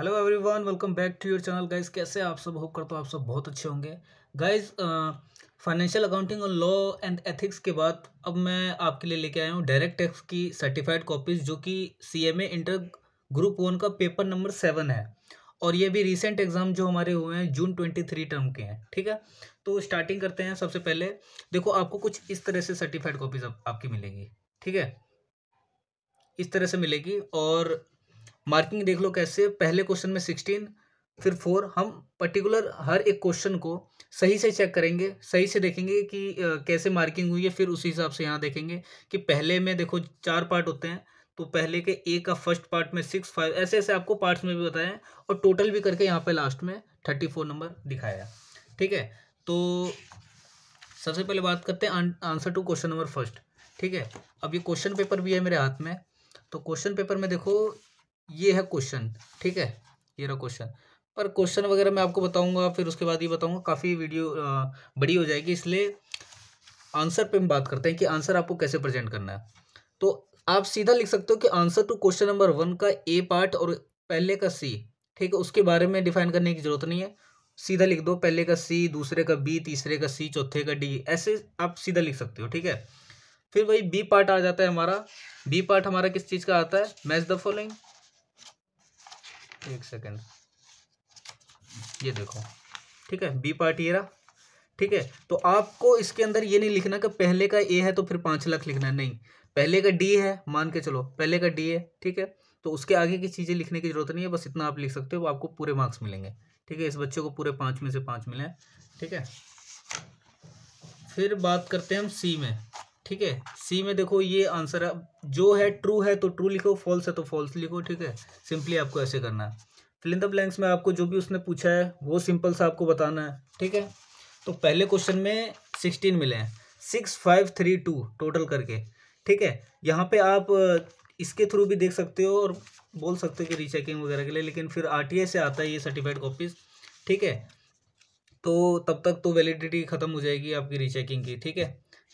hello everyone welcome back to your channel guys कैसे आप सब होप करता हूँ आप सब बहुत अच्छे होंगे गाइस फाइनेंशियल अकाउंटिंग और लॉ एंड एथिक्स के बाद अब मैं आपके लिए लेके आया हूँ डायरेक्ट टैक्स की सर्टिफाइड कॉपीज़ जो कि सीएमए इंटर ग्रुप वन का पेपर नंबर सेवन है और ये भी रिसेंट एग्ज़ाम जो हमारे हुए हैं जून ट्वेंटी थ्री टर्म के हैं ठीक है तो स्टार्टिंग करते हैं सबसे पहले देखो आपको कुछ इस तरह से सर्टिफाइड कॉपीज़ आपकी मिलेंगी ठीक है इस तरह से मिलेगी और मार्किंग देख लो कैसे पहले क्वेश्चन में सिक्सटीन फिर फोर हम पर्टिकुलर हर एक क्वेश्चन को सही से चेक करेंगे सही से देखेंगे कि कैसे मार्किंग हुई है फिर उसी हिसाब से यहाँ देखेंगे कि पहले में देखो चार पार्ट होते हैं तो पहले के ए का फर्स्ट पार्ट में सिक्स फाइव ऐसे ऐसे आपको पार्ट्स में भी बताएं और टोटल भी करके यहाँ पे लास्ट में थर्टी फोर नंबर दिखाया ठीक है तो सबसे पहले बात करते हैं answer to question number first ठीक है अब ये क्वेश्चन पेपर भी है मेरे हाथ में तो क्वेश्चन पेपर में देखो ये है क्वेश्चन ठीक है ये रहा क्वेश्चन पर क्वेश्चन वगैरह मैं आपको बताऊंगा फिर उसके बाद ये बताऊंगा काफ़ी वीडियो बड़ी हो जाएगी इसलिए आंसर पे हम बात करते हैं कि आंसर आपको कैसे प्रेजेंट करना है तो आप सीधा लिख सकते हो कि answer to question number one का ए पार्ट और पहले का सी ठीक है उसके बारे में डिफाइन करने की ज़रूरत नहीं है सीधा लिख दो पहले का सी दूसरे का बी तीसरे का सी चौथे का डी ऐसे आप सीधा लिख सकते हो ठीक है फिर वही बी पार्ट आ जाता है हमारा बी पार्ट हमारा किस चीज़ का आता है मैच द फॉलोइंग एक सेकेंड ये देखो ठीक है बी पार्ट ये रहा ठीक है तो आपको इसके अंदर ये नहीं लिखना कि पहले का ए है तो फिर पाँच लाख लिखना नहीं पहले का डी है मान के चलो पहले का डी है ठीक है तो उसके आगे की चीज़ें लिखने की जरूरत नहीं है बस इतना आप लिख सकते हो आपको पूरे मार्क्स मिलेंगे ठीक है इस बच्चे को पूरे पाँच में से पाँच मिले हैं ठीक है फिर बात करते हैं हम सी में ठीक है सी में देखो ये आंसर है जो है ट्रू है तो ट्रू लिखो फॉल्स है तो फॉल्स लिखो ठीक है सिंपली आपको ऐसे करना है फिलिंद ब्लैंक्स में आपको जो भी उसने पूछा है वो सिंपल सा आपको बताना है ठीक है तो पहले क्वेश्चन में सिक्सटीन मिले हैं six five three two total करके ठीक है यहाँ पे आप इसके थ्रू भी देख सकते हो और बोल सकते हो कि रीचेकिंग वगैरह के लिए लेकिन फिर आर से आता है ये सर्टिफाइड कॉपीज़ ठीक है तो तब तक तो वैलिडिटी ख़त्म हो जाएगी आपकी रीचेकिंग की ठीक है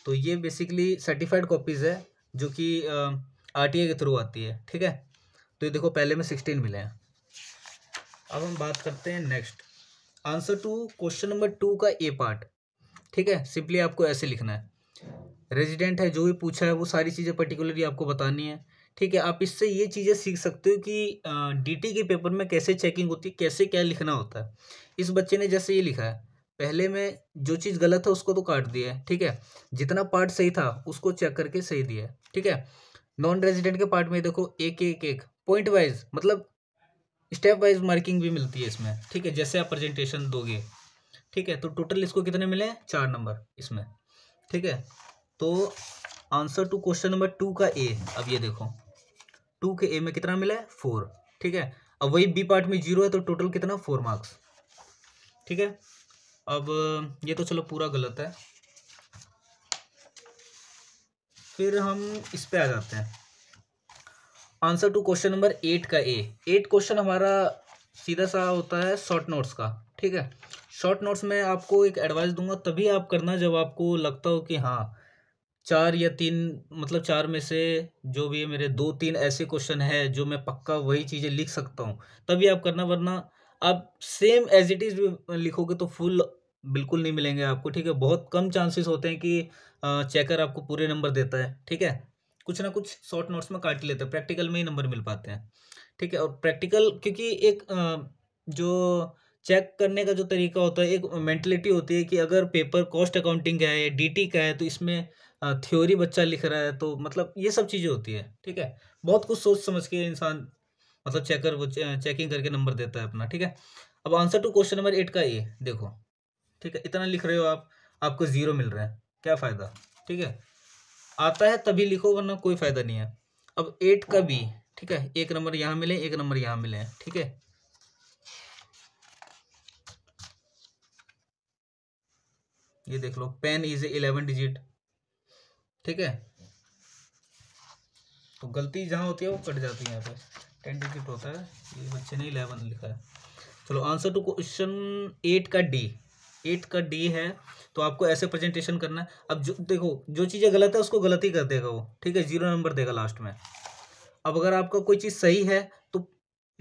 तो ये बेसिकली सर्टिफाइड कॉपीज़ है जो कि आर के थ्रू आती है ठीक है तो ये देखो पहले में सिक्सटीन मिले हैं अब हम बात करते हैं next answer to question number two का ए पार्ट ठीक है सिंपली आपको ऐसे लिखना है रेजिडेंट है जो भी पूछा है वो सारी चीज़ें पर्टिकुलरली आपको बतानी है ठीक है आप इससे ये चीज़ें सीख सकते हो कि डीटी के पेपर में कैसे चेकिंग होती है कैसे क्या लिखना होता है इस बच्चे ने जैसे ये लिखा है पहले में जो चीज़ गलत है उसको तो काट दिया ठीक है जितना पार्ट सही था उसको चेक करके सही दिया है ठीक है नॉन रेजिडेंट के पार्ट में देखो एक एक एक पॉइंट वाइज मतलब स्टेप वाइज मार्किंग भी मिलती है इसमें ठीक है जैसे आप प्रेजेंटेशन दोगे ठीक है तो टोटल इसको कितने मिले हैं चार नंबर इसमें ठीक है तो answer to question number two का ए अब ये देखो टू के ए में कितना मिला है फोर ठीक है अब वही बी पार्ट में जीरो है तो टोटल कितना फोर मार्क्स ठीक है अब ये तो चलो पूरा गलत है फिर हम इस पे आ जाते हैं answer to question number eight का ए एट क्वेश्चन हमारा सीधा सा होता है शॉर्ट नोट्स का ठीक है शॉर्ट नोट्स में आपको एक एडवाइस दूंगा तभी आप करना जब आपको लगता हो कि हाँ चार या तीन मतलब चार में से जो भी मेरे दो तीन ऐसे क्वेश्चन है जो मैं पक्का वही चीज़ें लिख सकता हूँ तभी आप करना वरना आप सेम एज इट इज़ लिखोगे तो फुल बिल्कुल नहीं मिलेंगे आपको ठीक है बहुत कम चांसेस होते हैं कि चेकर आपको पूरे नंबर देता है ठीक है कुछ ना कुछ शॉर्ट नोट्स में काट लेते हैं प्रैक्टिकल में ही नंबर मिल पाते हैं ठीक है और प्रैक्टिकल क्योंकि एक जो चेक करने का जो तरीका होता है एक मेंटलिटी होती है कि अगर पेपर कॉस्ट अकाउंटिंग का है या डी का है तो इसमें थ्योरी बच्चा लिख रहा है तो मतलब ये सब चीज़ें होती है ठीक है बहुत कुछ सोच समझ के इंसान मतलब चेकर वो चेकिंग करके नंबर देता है अपना ठीक है अब answer to question number eight का ये देखो ठीक है इतना लिख रहे हो आप आपको ज़ीरो मिल रहा है क्या फ़ायदा ठीक है आता है तभी लिखो वरना कोई फ़ायदा नहीं है अब एट का बी ठीक है एक नंबर यहां मिले एक नंबर यहां मिले ठीक है ये देख लो पेन इज इलेवन डिजिट ठीक है तो गलती जहां होती है वो कट जाती है यहाँ पे टेन डिजिट होता है ये बच्चे ने इलेवन लिखा है चलो आंसर टू क्वेश्चन एट का डी एट का डी है तो आपको ऐसे प्रेजेंटेशन करना है अब जो देखो जो चीज़ें गलत है उसको गलत ही कर देगा वो ठीक है जीरो नंबर देगा लास्ट में अब अगर आपका कोई चीज़ सही है तो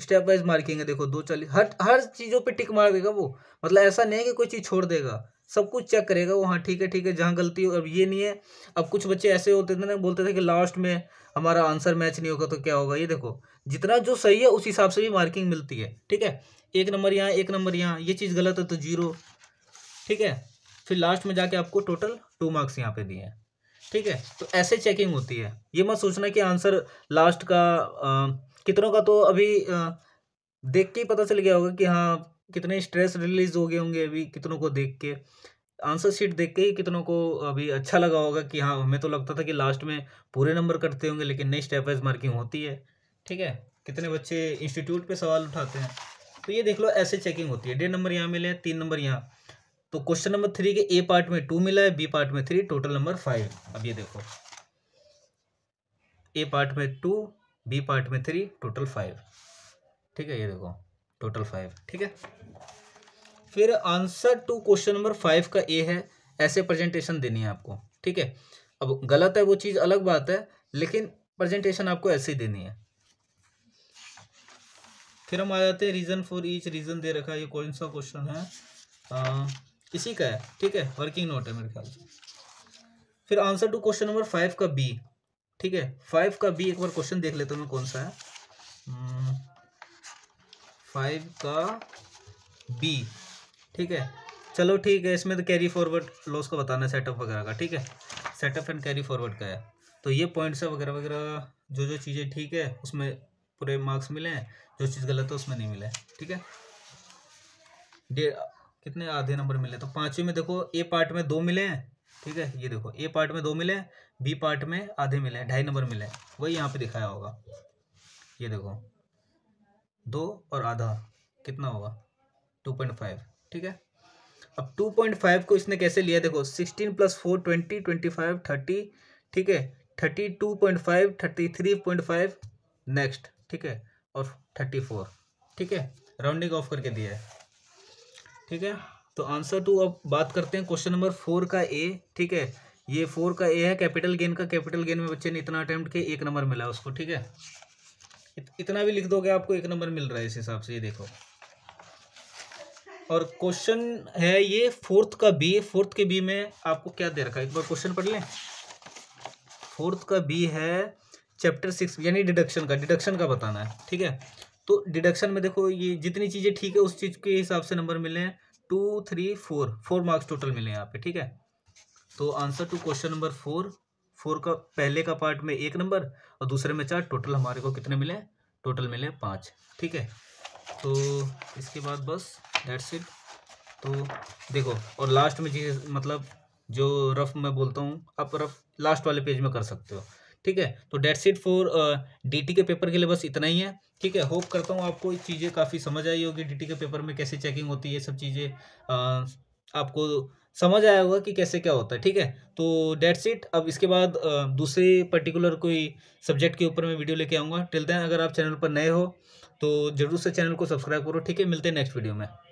स्टेप वाइज मार्किंग है देखो दो चालीस हर हर चीज़ों पे टिक मार देगा वो मतलब ऐसा नहीं है कि कोई चीज़ छोड़ देगा सब कुछ चेक करेगा वो हाँ ठीक है ठीक है जहाँ गलती हो अब ये नहीं है अब कुछ बच्चे ऐसे होते थे ना बोलते थे कि लास्ट में हमारा आंसर मैच नहीं होगा तो क्या होगा ये देखो जितना जो सही है उस हिसाब से भी मार्किंग मिलती है ठीक है एक नंबर यहाँ एक नंबर यहाँ ये चीज़ गलत है तो जीरो ठीक है फिर लास्ट में जाके आपको टोटल टू मार्क्स यहाँ पे दिए हैं ठीक है तो ऐसे चेकिंग होती है ये मत सोचना कि आंसर लास्ट का आ, कितनों का तो अभी आ, देख के ही पता चल गया होगा कि हाँ कितने स्ट्रेस रिलीज हो गए होंगे अभी कितनों को देख के आंसर शीट देख के ही कितनों को अभी अच्छा लगा होगा कि हाँ हमें तो लगता था कि लास्ट में पूरे नंबर कटते होंगे लेकिन नई स्टेप वाइज मार्किंग होती है ठीक है कितने बच्चे इंस्टीट्यूट पे सवाल उठाते हैं तो ये देख लो ऐसे चेकिंग होती है डेढ़ नंबर यहाँ मिले तीन नंबर यहाँ तो क्वेश्चन नंबर थ्री के ए पार्ट में टू मिला है बी पार्ट में थ्री टोटल नंबर फाइव अब ये देखो ए पार्ट में टू बी पार्ट में थ्री टोटल फाइव ठीक है ये देखो टोटल फाइव ठीक है फिर answer to question number five का ए है ऐसे प्रेजेंटेशन देनी है आपको ठीक है अब गलत है वो चीज़ अलग बात है लेकिन प्रेजेंटेशन आपको ऐसे ही देनी है फिर हम आ जाते हैं रीज़न फॉर ईच रीज़न दे रखा है ये कौन सा क्वेश्चन है आ, इसी का है ठीक है वर्किंग नोट है मेरे ख्याल से फिर answer to question number five का बी ठीक है फाइव का बी एक बार क्वेश्चन देख लेता हूँ मैं कौन सा है फाइव हम्म, का बी ठीक है चलो ठीक है इसमें तो कैरी फॉरवर्ड लॉस को बताना है सेटअप वगैरह का ठीक है सेटअप एंड कैरी फॉरवर्ड का है तो ये पॉइंट्स है वगैरह वगैरह जो जो चीज़ें ठीक है उसमें पूरे मार्क्स मिले हैं जो चीज़ गलत है उसमें नहीं मिले ठीक है कितने आधे नंबर मिले तो पांचवे में देखो ए पार्ट में दो मिले हैं ठीक है ये देखो ए पार्ट में दो मिले बी पार्ट में आधे मिले ढाई नंबर मिले वही यहाँ पे दिखाया होगा ये देखो दो और आधा कितना होगा टू पॉइंट फाइव ठीक है अब टू पॉइंट फाइव को इसने कैसे लिया देखो sixteen plus four twenty twenty five thirty ठीक है thirty two point five thirty three point five next ठीक है और थर्टी फोर ठीक है राउंडिंग ऑफ करके दिया है ठीक है तो आंसर टू अब बात करते हैं क्वेश्चन नंबर फोर का ए ठीक है ये फोर का ए है कैपिटल गेन का कैपिटल गेन में बच्चे ने इतना अटैम्प्ट किया एक नंबर मिला उसको ठीक है इतना भी लिख दोगे आपको एक नंबर मिल रहा है इस हिसाब से ये देखो और क्वेश्चन है ये फोर्थ का बी फोर्थ के बी में आपको क्या दे रखा है एक बार क्वेश्चन पढ़ लें फोर्थ का बी है चैप्टर सिक्स यानी डिडक्शन का डिडक्शन का बताना है ठीक है तो डिडक्शन में देखो ये जितनी चीज़ें ठीक है उस चीज़ के हिसाब से नंबर मिले हैं two three four four marks total मिले हैं यहाँ पे ठीक है तो answer to question number four four का पहले का पार्ट में एक नंबर और दूसरे में चार टोटल हमारे को कितने मिले टोटल मिले पाँच ठीक है तो इसके बाद बस डेट्स इट तो देखो और लास्ट में जी मतलब जो रफ मैं बोलता हूँ आप रफ लास्ट वाले पेज में कर सकते हो ठीक है तो डेट सीट फॉर डीटी के पेपर के लिए बस इतना ही है ठीक है होप करता हूँ आपको चीज़ें काफ़ी समझ आई होगी डीटी के पेपर में कैसे चेकिंग होती है सब चीज़ें uh, आपको समझ आया होगा कि कैसे क्या होता है ठीक है तो डेट सीट अब इसके बाद uh, दूसरे पर्टिकुलर कोई सब्जेक्ट के ऊपर मैं वीडियो लेके आऊँगा टिल देन अगर आप चैनल पर नए हो तो जरूर से चैनल को सब्सक्राइब करो ठीक है मिलते हैं नेक्स्ट वीडियो में